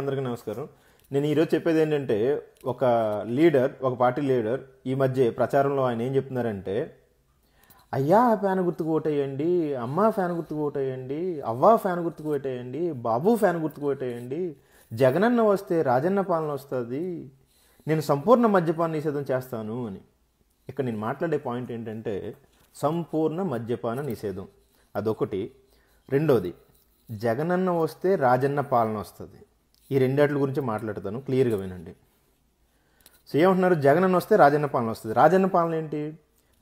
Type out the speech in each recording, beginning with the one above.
అందరికీ నమస్కారం నేను ఈరోజు చెప్పేది ఏంటంటే ఒక లీడర్ ఒక పార్టీ లీడర్ ఈ మధ్య ప్రచారంలో ఆయన ఏం చెప్తున్నారంటే అయ్యా ఫ్యాన్ గుర్తుకు ఓటేయండి అమ్మ ఫ్యాన్ గుర్తుకు ఓటేయండి అవ్వ ఫ్యాన్ గుర్తుకు ఓటేయండి బాబు ఫ్యాన్ గుర్తుకు ఓటేయండి జగనన్న వస్తే రాజన్న పాలన వస్తుంది నేను సంపూర్ణ మద్యపాన నిషేధం చేస్తాను అని ఇక్కడ నేను మాట్లాడే పాయింట్ ఏంటంటే సంపూర్ణ మద్యపాన నిషేధం అదొకటి రెండోది జగనన్న వస్తే రాజన్న పాలన వస్తుంది ఈ రెండాట్ల గురించి మాట్లాడతాను క్లియర్గా వినండి సో ఏమంటున్నారు జగనన్న వస్తే రాజన్న పాలన వస్తుంది రాజన్న పాలన ఏంటి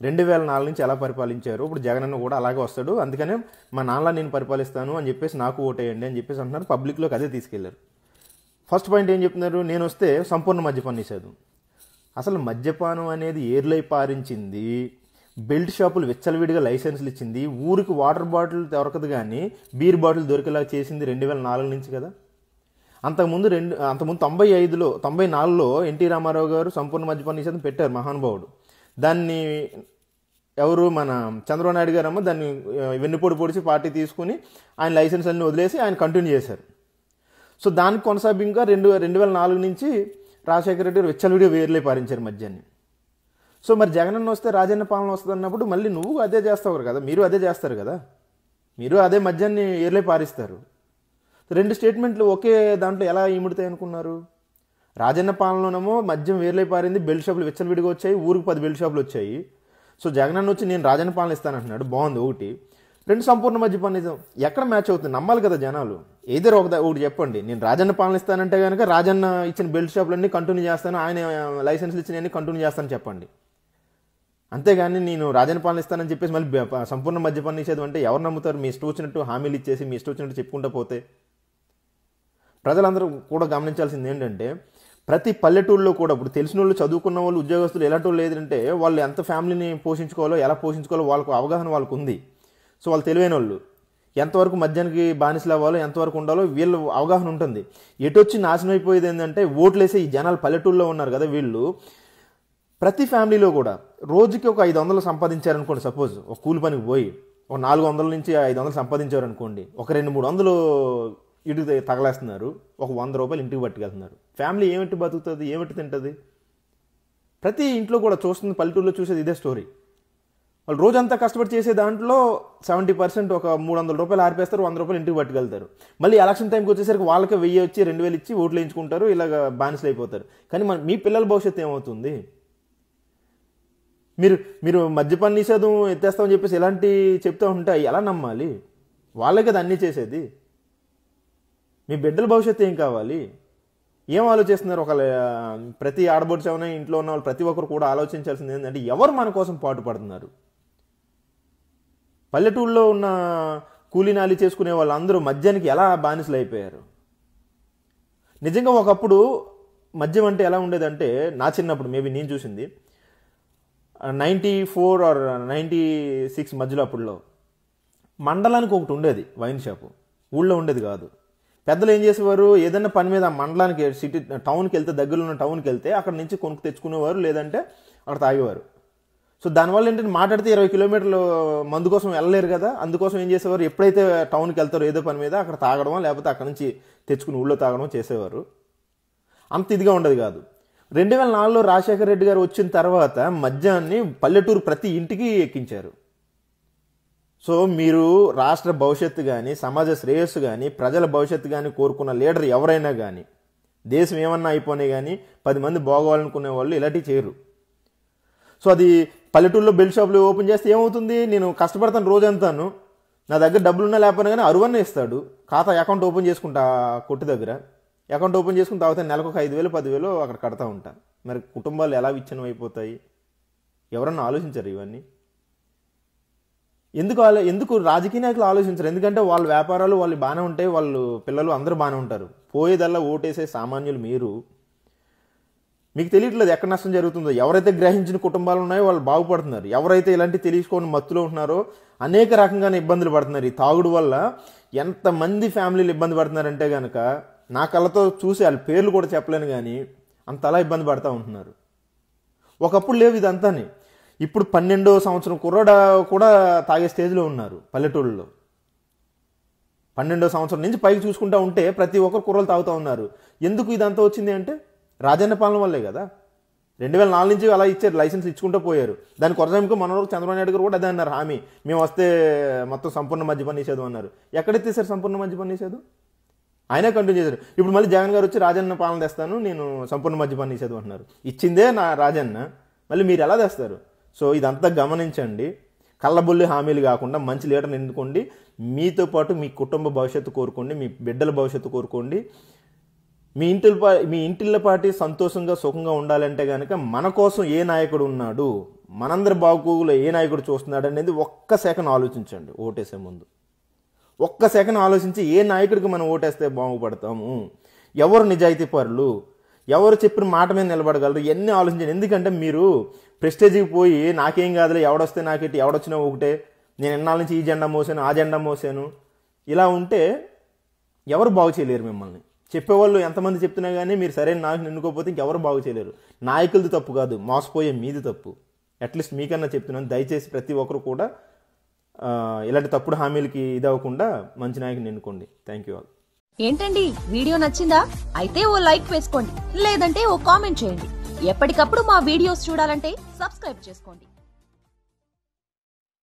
రెండు వేల నాలుగు నుంచి ఎలా పరిపాలించారు ఇప్పుడు జగనన్న కూడా అలాగే వస్తాడు అందుకనే మా నాన్న నేను పరిపాలిస్తాను అని చెప్పేసి నాకు ఓటేయండి అని చెప్పేసి అంటున్నారు పబ్లిక్లోకి అదే తీసుకెళ్లారు ఫస్ట్ పాయింట్ ఏం చెప్తున్నారు నేను వస్తే సంపూర్ణ మద్యపానం నిషేధం అసలు మద్యపానం అనేది ఏర్లై పారించింది బెల్ట్ షాపులు విచ్చలవిడిగా లైసెన్సులు ఇచ్చింది ఊరికి వాటర్ బాటిల్ దొరకదు కానీ బీర్ బాటిల్ దొరికేలా చేసింది రెండు వేల నాలుగు నుంచి కదా అంతకుముందు రెండు అంతకుముందు తొంభై ఐదులో తొంభై నాలుగులో ఎన్టీ రామారావు గారు సంపూర్ణ మద్యపాన నిషేధం పెట్టారు మహానుభావుడు దాన్ని ఎవరు మన చంద్రబాబు నాయుడు గారమ్మ దాన్ని వెన్నుపొడి పొడిచి పార్టీ తీసుకుని ఆయన లైసెన్స్ అన్ని వదిలేసి ఆయన కంటిన్యూ చేశారు సో దానికి కొనసాగింగా రెండు రెండు వేల నాలుగు నుంచి రాజశేఖర రెడ్డి గారు విచ్చలవిడిగా వేర్లే పారించారు మధ్యాన్ని సో మరి జగనన్న వస్తే రాజన్న పాలన వస్తుంది అన్నప్పుడు మళ్ళీ నువ్వు అదే చేస్తావు కదా మీరు అదే చేస్తారు కదా మీరు అదే మద్యాన్ని ఏర్లే పారిస్తారు రెండు స్టేట్మెంట్లు ఒకే దాంట్లో ఎలా ఇముడతాయి అనుకున్నారు రాజన్న పాలనలోనేమో మద్యం వేర్లై పారింది బెల్ట్ షాపులు విడిగా వచ్చాయి ఊరికి పది బెల్ట్ షాపులు వచ్చాయి సో జగనన్న వచ్చి నేను రాజన్న పాలన ఇస్తానంటున్నాడు బాగుంది ఒకటి రెండు సంపూర్ణ మధ్య మద్యపానిజం ఎక్కడ మ్యాచ్ అవుతుంది నమ్మాలి కదా జనాలు ఏదో ఒక ఒకటి చెప్పండి నేను రాజన్న పాలన ఇస్తానంటే కనుక రాజన్న ఇచ్చిన బెల్ట్ షాపులన్నీ కంటిన్యూ చేస్తాను ఆయన లైసెన్స్లు ఇచ్చినవన్నీ కంటిన్యూ చేస్తాను చెప్పండి అంతేగాని నేను రాజన్ పాలన ఇస్తానని చెప్పేసి మళ్ళీ సంపూర్ణ మద్యపాన నిషేధం అంటే ఎవరు నమ్ముతారు మీ ఇష్టం వచ్చినట్టు హామీలు ఇచ్చేసి మీ ఇష్టం వచ్చినట్టు చెప్పుకుంటూ పోతే ప్రజలందరూ కూడా గమనించాల్సింది ఏంటంటే ప్రతి పల్లెటూరులో కూడా ఇప్పుడు తెలిసిన వాళ్ళు చదువుకున్న వాళ్ళు ఉద్యోగస్తులు ఎలాంటి వాళ్ళు లేదంటే వాళ్ళు ఎంత ఫ్యామిలీని పోషించుకోవాలో ఎలా పోషించుకోవాలో వాళ్ళకు అవగాహన వాళ్ళకు ఉంది సో వాళ్ళు తెలివైన వాళ్ళు ఎంతవరకు మద్యానికి బానిసలు అవ్వాలో ఎంతవరకు ఉండాలో వీళ్ళు అవగాహన ఉంటుంది ఎటు వచ్చి నాశనం అయిపోయేది ఏంటంటే ఓట్లు వేసే ఈ జనాలు పల్లెటూరులో ఉన్నారు కదా వీళ్ళు ప్రతి ఫ్యామిలీలో కూడా రోజుకి ఒక ఐదు వందలు సంపాదించారనుకోండి సపోజ్ ఒక కూలి పనికి పోయి ఒక నాలుగు వందల నుంచి ఐదు వందలు సంపాదించారనుకోండి ఒక రెండు మూడు వందలు ఇటు తగలేస్తున్నారు ఒక వంద రూపాయలు ఇంటికి పట్టుకెళ్తున్నారు ఫ్యామిలీ ఏమిటి బతుకుతుంది ఏమిటి తింటుంది ప్రతి ఇంట్లో కూడా చూస్తుంది పల్లెటూరులో చూసేది ఇదే స్టోరీ వాళ్ళు రోజంతా కష్టపడి చేసే దాంట్లో సెవెంటీ పర్సెంట్ ఒక మూడు వందల రూపాయలు ఆర్పేస్తారు వంద రూపాయలు ఇంటికి పట్టుకెళ్తారు మళ్ళీ ఎలక్షన్ టైంకి వచ్చేసరికి వాళ్ళకే వెయ్యి వచ్చి రెండు వేలు ఇచ్చి ఓట్లు వేయించుకుంటారు ఇలాగ బానిసలు అయిపోతారు కానీ మన మీ పిల్లల భవిష్యత్తు ఏమవుతుంది మీరు మీరు మద్యపాన నిషేధం ఎత్తేస్తామని చెప్పేసి ఇలాంటి చెప్తూ ఉంటే ఎలా నమ్మాలి వాళ్ళే కదా అన్నీ చేసేది మీ బిడ్డల భవిష్యత్తు ఏం కావాలి ఏం ఆలోచిస్తున్నారు ఒక ప్రతి ఆడబడుచవనే ఇంట్లో ఉన్న వాళ్ళు ప్రతి ఒక్కరు కూడా ఆలోచించాల్సింది ఏంటంటే ఎవరు మన కోసం పడుతున్నారు పల్లెటూళ్ళలో ఉన్న కూలీనాలి చేసుకునే వాళ్ళందరూ మద్యానికి ఎలా బానిసలు అయిపోయారు నిజంగా ఒకప్పుడు మద్యం అంటే ఎలా ఉండేదంటే నా చిన్నప్పుడు మేబీ నేను చూసింది ninety four or ninety six మధ్యలో అప్పుడులో మండలానికి ఒకటి ఉండేది వైన్ షాపు ఊళ్ళో ఉండేది కాదు పెద్దలు ఏం చేసేవారు ఏదైనా పని మీద మండలానికి సిటీ టౌన్కి వెళ్తే దగ్గరలో ఉన్న టౌన్కి వెళ్తే అక్కడ నుంచి కొనుక్కు తెచ్చుకునేవారు లేదంటే అక్కడ తాగేవారు సో దానివల్ల ఏంటంటే మాట్లాడితే ఇరవై కిలోమీటర్లు మందు కోసం వెళ్ళలేరు కదా అందుకోసం ఏం చేసేవారు ఎప్పుడైతే టౌన్కి వెళ్తారో ఏదో పని మీద అక్కడ తాగడమో లేకపోతే అక్కడ నుంచి తెచ్చుకుని ఊళ్ళో తాగడం చేసేవారు అంత ఇదిగా ఉండదు కాదు రెండు వేల నాలుగులో రాజశేఖర రెడ్డి గారు వచ్చిన తర్వాత మద్యాన్ని పల్లెటూరు ప్రతి ఇంటికి ఎక్కించారు సో మీరు రాష్ట్ర భవిష్యత్తు కానీ సమాజ శ్రేయస్సు కానీ ప్రజల భవిష్యత్తు కానీ కోరుకున్న లీడర్ ఎవరైనా కానీ దేశం ఏమన్నా అయిపోయినాయి కానీ పది మంది బాగోవాలనుకునే వాళ్ళు ఇలాంటివి చేయరు సో అది పల్లెటూరులో బెల్ షాపులు ఓపెన్ చేస్తే ఏమవుతుంది నేను కష్టపడతాను రోజంతాను నా దగ్గర డబ్బులున్నా లేకపోయినా కానీ అరువన్న ఇస్తాడు ఖాతా అకౌంట్ ఓపెన్ చేసుకుంటా కొట్టు దగ్గర అకౌంట్ ఓపెన్ చేసుకుని తర్వాత నెలకు ఒక ఐదు వేలు పదివేలు అక్కడ కడతా ఉంటాను మరి కుటుంబాలు ఎలా విచ్ఛిన్నం అయిపోతాయి ఎవరన్నా ఆలోచించరు ఇవన్నీ ఎందుకు ఆలో ఎందుకు రాజకీయ నాయకులు ఆలోచించరు ఎందుకంటే వాళ్ళ వ్యాపారాలు వాళ్ళు బాగానే ఉంటాయి వాళ్ళు పిల్లలు అందరూ బాగానే ఉంటారు పోయేదల్లా ఓటేసే సామాన్యులు మీరు మీకు తెలియట్లేదు ఎక్కడ నష్టం జరుగుతుందో ఎవరైతే గ్రహించిన కుటుంబాలు ఉన్నాయో వాళ్ళు బాగుపడుతున్నారు ఎవరైతే ఇలాంటి తెలియచుకొని మత్తులో ఉంటున్నారో అనేక రకంగానే ఇబ్బందులు పడుతున్నారు ఈ తాగుడు వల్ల ఎంతమంది ఫ్యామిలీలు ఇబ్బంది పడుతున్నారంటే కనుక నా కళ్ళతో చూసి వాళ్ళ పేర్లు కూడా చెప్పలేను కానీ అంతలా ఇబ్బంది పడుతూ ఉంటున్నారు ఒకప్పుడు లేవు ఇదంతాని ఇప్పుడు పన్నెండో సంవత్సరం కుర్రాడ కూడా తాగే స్టేజ్లో ఉన్నారు పల్లెటూళ్ళలో పన్నెండో సంవత్సరం నుంచి పైకి చూసుకుంటా ఉంటే ప్రతి ఒక్కరు కుర్రలు తాగుతూ ఉన్నారు ఎందుకు ఇదంతా వచ్చింది అంటే రాజన్న పాలన వల్లే కదా రెండు వేల నాలుగు నుంచి అలా ఇచ్చారు లైసెన్స్ ఇచ్చుకుంటూ పోయారు దాని కొనసాగింపు మనకు చంద్రబాబు నాయుడు గారు కూడా అదే అన్నారు హామీ మేము వస్తే మొత్తం సంపూర్ణ మద్యపాన నిషేధం అన్నారు సార్ సంపూర్ణ మద్యపాన నిషేధం ఆయన కంటిన్యూ చేశారు ఇప్పుడు మళ్ళీ జగన్ గారు వచ్చి రాజన్న పాలన తెస్తాను నేను సంపూర్ణ మద్యపాన్ని ఇచ్చేది అంటున్నారు ఇచ్చిందే నా రాజన్న మళ్ళీ మీరు ఎలా తెస్తారు సో ఇదంతా గమనించండి కళ్ళబొల్లి హామీలు కాకుండా మంచి లీడర్ ఎందుకోండి మీతో పాటు మీ కుటుంబ భవిష్యత్తు కోరుకోండి మీ బిడ్డల భవిష్యత్తు కోరుకోండి మీ ఇంటిల మీ ఇంటిళ్ళ పాటి సంతోషంగా సుఖంగా ఉండాలంటే కనుక మన కోసం ఏ నాయకుడు ఉన్నాడు మనందరి బాగోగులో ఏ నాయకుడు చూస్తున్నాడు అనేది ఒక్క సెకండ్ ఆలోచించండి ఓటేసే ముందు ఒక్క సెకండ్ ఆలోచించి ఏ నాయకుడికి మనం ఓటేస్తే బాగుపడతాము ఎవరు నిజాయితీ పరులు ఎవరు చెప్పిన మాట మీద నిలబడగలరు ఎన్ని ఆలోచించండి ఎందుకంటే మీరు ప్రెస్టేజ్కి పోయి నాకేం కాదులే ఎవడొస్తే ఇటు ఎవడొచ్చినా ఒకటే నేను ఎన్నాళ్ళ నుంచి ఈ జెండా మోసాను ఆ జెండా మోసాను ఇలా ఉంటే ఎవరు బాగు చేయలేరు మిమ్మల్ని చెప్పేవాళ్ళు ఎంతమంది చెప్తున్నా కానీ మీరు సరైన నాయకుని ఎన్నుకోకపోతే ఇంకెవరు బాగు చేయలేరు నాయకులది తప్పు కాదు మోసపోయే మీది తప్పు అట్లీస్ట్ మీకన్నా చెప్తున్నాను దయచేసి ప్రతి ఒక్కరు కూడా ఇలాంటి తప్పుడు హామీలకి ఇది అవ్వకుండా మంచి నాయకుని ఎన్నుకోండి థ్యాంక్ యూ ఏంటండి వీడియో నచ్చిందా అయితే ఓ లైక్ వేసుకోండి లేదంటే ఓ కామెంట్ చేయండి ఎప్పటికప్పుడు మా వీడియోస్ చూడాలంటే సబ్స్క్రైబ్ చేసుకోండి